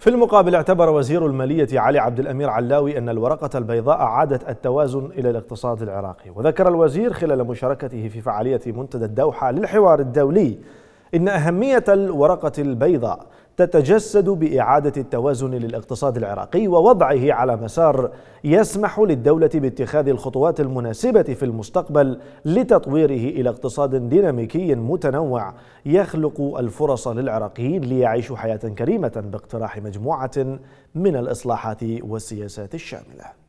في المقابل اعتبر وزير المالية علي عبد الأمير علاوي أن الورقة البيضاء عادت التوازن إلى الاقتصاد العراقي وذكر الوزير خلال مشاركته في فعالية منتدى الدوحة للحوار الدولي إن أهمية الورقة البيضاء تتجسد بإعادة التوازن للاقتصاد العراقي ووضعه على مسار يسمح للدولة باتخاذ الخطوات المناسبة في المستقبل لتطويره إلى اقتصاد ديناميكي متنوع يخلق الفرص للعراقيين ليعيشوا حياة كريمة باقتراح مجموعة من الإصلاحات والسياسات الشاملة